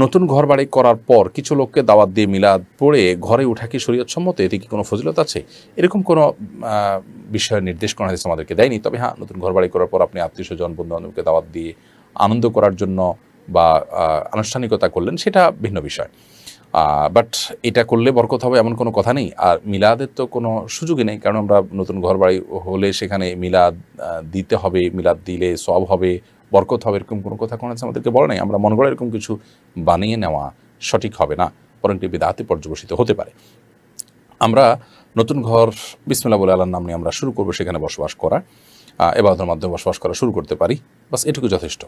নতুন ঘর বাড়ি করার পর কিছু লোককে দাওয়াত দিয়ে মিলাদ পড়ে ঘরে উঠা কি সম্মত এতে কি কোনো ফজিলত আছে এরকম কোনো বিষয় নির্দেশ করা হয়েছে আমাদেরকে দেয়নি তবে হ্যাঁ নতুন ঘর বাড়ি করার পর আপনি আত্মীয় স্বজন বন্ধু বান্ধবকে দাওয়াত দিয়ে আনন্দ করার জন্য বা আনুষ্ঠানিকতা করলেন সেটা ভিন্ন বিষয় বাট এটা করলে বরকত হবে এমন কোনো কথা নেই আর মিলাদের তো কোনো সুযোগই নেই কারণ আমরা নতুন ঘর বাড়ি হলে সেখানে মিলাদ দিতে হবে মিলাদ দিলে সব হবে বরকত হবে এরকম কোনো কথা কোনো আমাদেরকে বলে নাই আমরা মন এরকম কিছু বানিয়ে নেওয়া সঠিক হবে না বরং এটি বেদাতে পর্যবসিত হতে পারে আমরা নতুন ঘর বিসমিল্লা বলে আল্লাহর নাম নিয়ে আমরা শুরু করবো সেখানে বসবাস করা এবাদতের মাধ্যমে বসবাস করা শুরু করতে পারি বাস এটুকু যথেষ্ট